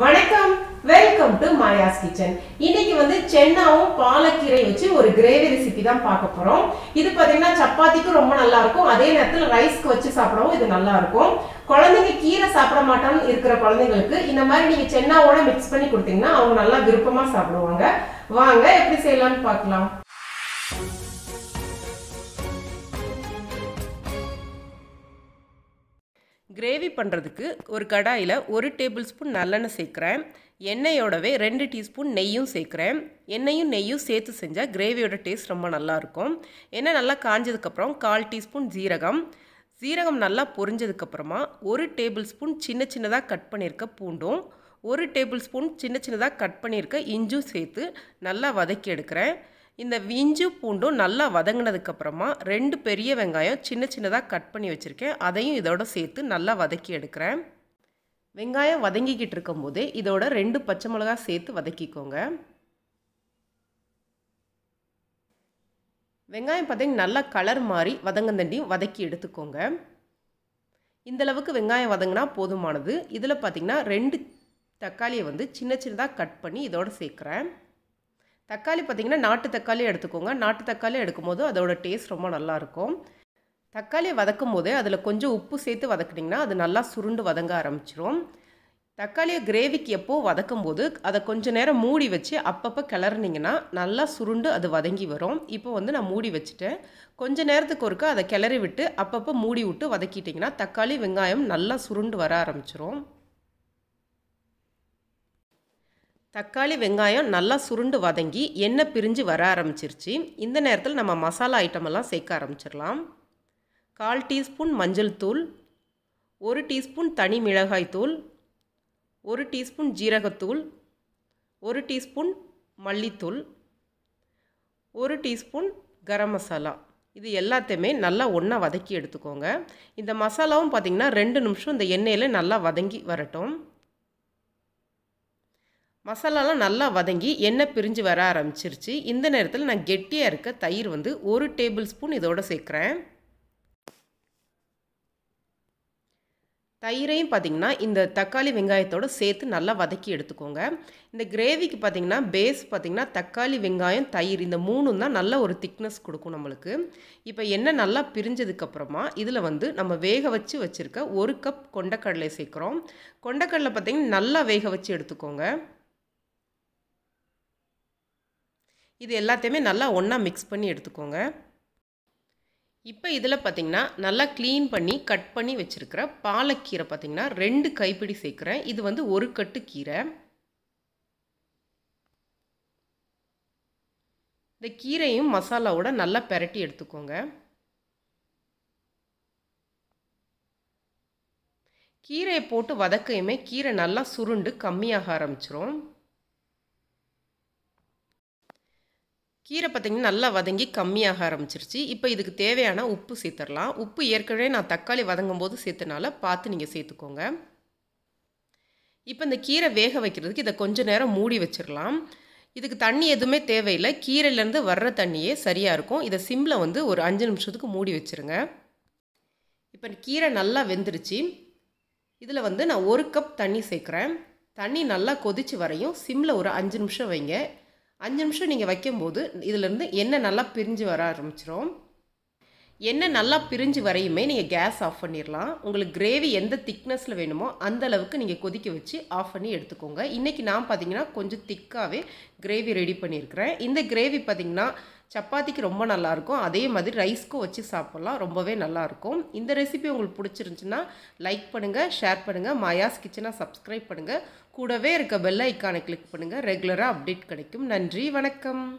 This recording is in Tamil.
வணக்கம் வெல்கம் டு மாயாஸ் கிச்சன் இன்னைக்கு வந்து சென்னாவும் பாலக்கீரை வச்சு ஒரு கிரேவி ரெசிபி தான் பார்க்க போகிறோம் இது பாத்தீங்கன்னா சப்பாத்திக்கும் ரொம்ப நல்லா இருக்கும் அதே நேரத்தில் ரைஸ்க்கு வச்சு சாப்பிடவும் இது நல்லா இருக்கும் குழந்தைங்க கீரை சாப்பிட மாட்டான்னு இருக்கிற குழந்தைங்களுக்கு இந்த மாதிரி நீங்கள் சென்னாவோட மிக்ஸ் பண்ணி கொடுத்தீங்கன்னா அவங்க நல்லா விருப்பமாக சாப்பிடுவாங்க வாங்க எப்படி செய்யலாம்னு பார்க்கலாம் கிரேவி பண்ணுறதுக்கு ஒரு கடாயில் ஒரு டேபிள் ஸ்பூன் நல்லெண்ணெய் சேர்க்குறேன் எண்ணெயோடவே ரெண்டு டீஸ்பூன் நெய்யும் சேர்க்குறேன் எண்ணெயும் நெய்யும் சேர்த்து செஞ்சால் கிரேவியோட டேஸ்ட் ரொம்ப நல்லாயிருக்கும் எண்ணெய் நல்லா காஞ்சதுக்கப்புறம் கால் டீஸ்பூன் ஜீரகம் ஜீரகம் நல்லா பொரிஞ்சதுக்கப்புறமா ஒரு டேபிள் ஸ்பூன் சின்ன சின்னதாக கட் பண்ணியிருக்க பூண்டும் ஒரு டேபிள் ஸ்பூன் சின்ன சின்னதாக கட் பண்ணியிருக்க இஞ்சும் சேர்த்து நல்லா வதக்கி எடுக்கிறேன் இந்த விஞ்சு பூண்டும் நல்லா வதங்கினதுக்கப்புறமா ரெண்டு பெரிய வெங்காயம் சின்ன சின்னதாக கட் பண்ணி வச்சுருக்கேன் அதையும் இதோட சேர்த்து நல்லா வதக்கி எடுக்கிறேன் வெங்காயம் வதங்கிக்கிட்டு இருக்கும்போதே இதோட ரெண்டு பச்சை மிளகா சேர்த்து வதக்கிக்கோங்க வெங்காயம் பார்த்தீங்கன்னா நல்லா கலர் மாறி வதங்கந்தண்டியும் வதக்கி எடுத்துக்கோங்க இந்தளவுக்கு வெங்காயம் வதங்கினா போதுமானது இதில் பார்த்திங்கன்னா ரெண்டு தக்காளியை வந்து சின்ன சின்னதாக கட் பண்ணி இதோடு சேர்க்குறேன் தக்காளி பார்த்திங்கன்னா நாட்டு தக்காளி எடுத்துக்கோங்க நாட்டு தக்காளி எடுக்கும்போது அதோடய டேஸ்ட் ரொம்ப நல்லாயிருக்கும் தக்காளியை வதக்கும் போது அதில் கொஞ்சம் உப்பு சேர்த்து வதக்குனிங்கன்னா அது நல்லா சுருண்டு வதங்க ஆரம்பிச்சிரும் தக்காளியை கிரேவிக்கு எப்போது வதக்கும் போது அதை கொஞ்சம் நேரம் மூடி வச்சு அப்பப்போ கிளறினிங்கன்னா நல்லா சுருண்டு அது வதங்கி வரும் இப்போ வந்து நான் மூடி வச்சுட்டேன் கொஞ்சம் நேரத்துக்கு ஒருக்க அதை கிளறி விட்டு அப்பப்போ மூடி விட்டு வதக்கிட்டிங்கன்னா தக்காளி வெங்காயம் நல்லா சுருண்டு வர ஆரம்பிச்சிரும் தக்காளி வெங்காயம் நல்லா சுருண்டு வதங்கி எண்ணெய் பிரிஞ்சு வர ஆரம்பிச்சிருச்சு இந்த நேரத்தில் நம்ம மசாலா ஐட்டமெல்லாம் சேர்க்க ஆரம்பிச்சிடலாம் கால் டீஸ்பூன் மஞ்சள் தூள் ஒரு டீஸ்பூன் தனி மிளகாய் தூள் ஒரு டீஸ்பூன் ஜீரகத்தூள் ஒரு டீஸ்பூன் மல்லித்தூள் ஒரு டீஸ்பூன் கரம் மசாலா இது எல்லாத்தையுமே நல்லா ஒன்றா வதக்கி எடுத்துக்கோங்க இந்த மசாலாவும் பார்த்திங்கன்னா ரெண்டு நிமிஷம் இந்த எண்ணெயில் நல்லா வதங்கி வரட்டும் மசாலாலாம் நல்லா வதங்கி எண்ணெய் பிரிஞ்சு வர ஆரம்பிச்சிருச்சு இந்த நேரத்தில் நான் கெட்டியாக இருக்க தயிர் வந்து ஒரு டேபிள் ஸ்பூன் இதோடு சேர்க்குறேன் தயிரையும் பார்த்திங்கன்னா இந்த தக்காளி வெங்காயத்தோடு சேர்த்து நல்லா வதக்கி எடுத்துக்கோங்க இந்த கிரேவிக்கு பார்த்திங்கன்னா பேஸ் பார்த்திங்கன்னா தக்காளி வெங்காயம் தயிர் இந்த மூணும் தான் நல்ல ஒரு திக்னஸ் கொடுக்கும் நம்மளுக்கு இப்போ எண்ணெய் நல்லா பிரிஞ்சதுக்கப்புறமா இதில் வந்து நம்ம வேக வச்சு வச்சுருக்க ஒரு கப் கொண்டக்கடலை சேர்க்குறோம் கொண்டக்கடலை பார்த்திங்கன்னா நல்லா வேக வச்சு எடுத்துக்கோங்க இது எல்லாத்தையுமே நல்லா ஒன்றா மிக்ஸ் பண்ணி எடுத்துக்கோங்க இப்போ இதில் பார்த்திங்கன்னா நல்லா க்ளீன் பண்ணி கட் பண்ணி வச்சுருக்கிற பாலக்கீரை பார்த்திங்கன்னா ரெண்டு கைப்பிடி சேர்க்குறேன் இது வந்து ஒரு கட்டு கீரை இந்த கீரையும் மசாலாவோட நல்லா பெரட்டி எடுத்துக்கோங்க கீரையை போட்டு வதக்கையுமே கீரை நல்லா சுருண்டு கம்மியாக ஆரம்பிச்சிரும் கீரை பார்த்திங்கன்னா நல்லா வதங்கி கம்மியாக ஆரம்பிச்சிருச்சு இப்போ இதுக்கு தேவையான உப்பு சேர்த்துடலாம் உப்பு ஏற்கனவே நான் தக்காளி வதங்கும் போது சேர்த்தனால பார்த்து நீங்கள் சேர்த்துக்கோங்க இப்போ இந்த கீரை வேக வைக்கிறதுக்கு இதை கொஞ்சம் நேரம் மூடி வச்சிடலாம் இதுக்கு தண்ணி எதுவுமே தேவையில்லை கீரையிலேருந்து வர்ற தண்ணியே சரியாக இருக்கும் இதை சிம்மில் வந்து ஒரு அஞ்சு நிமிஷத்துக்கு மூடி வச்சுருங்க இப்போ கீரை நல்லா வெந்துருச்சு இதில் வந்து நான் ஒரு கப் தண்ணி சேர்க்குறேன் தண்ணி நல்லா கொதித்து வரையும் சிம்மில் ஒரு அஞ்சு நிமிஷம் வைங்க அஞ்சு நிமிஷம் நீங்கள் வைக்கும்போது இதிலேருந்து என்ன நல்லா பிரிஞ்சு வர ஆரம்பிச்சிரும் எண்ணெய் நல்லா பிரிஞ்சு வரையுமே நீங்கள் கேஸ் ஆஃப் பண்ணிடலாம் உங்களுக்கு கிரேவி எந்த திக்னஸில் வேணுமோ அந்த அளவுக்கு நீங்கள் கொதிக்க வச்சு ஆஃப் பண்ணி எடுத்துக்கோங்க இன்றைக்கி நான் பார்த்தீங்கன்னா கொஞ்சம் திக்காகவே கிரேவி ரெடி பண்ணியிருக்கிறேன் இந்த கிரேவி பார்த்திங்கன்னா சப்பாத்திக்கு ரொம்ப நல்லாயிருக்கும் அதே மாதிரி ரைஸ்க்கும் வச்சு சாப்பிட்லாம் ரொம்பவே நல்லாயிருக்கும் இந்த ரெசிபி உங்களுக்கு பிடிச்சிருந்துச்சுன்னா லைக் பண்ணுங்கள் ஷேர் பண்ணுங்கள் மாயாஸ் கிச்சனை சப்ஸ்கிரைப் பண்ணுங்கள் கூடவே இருக்க பெல் ஐக்கானை கிளிக் பண்ணுங்கள் ரெகுலராக அப்டேட் கிடைக்கும் நன்றி வணக்கம்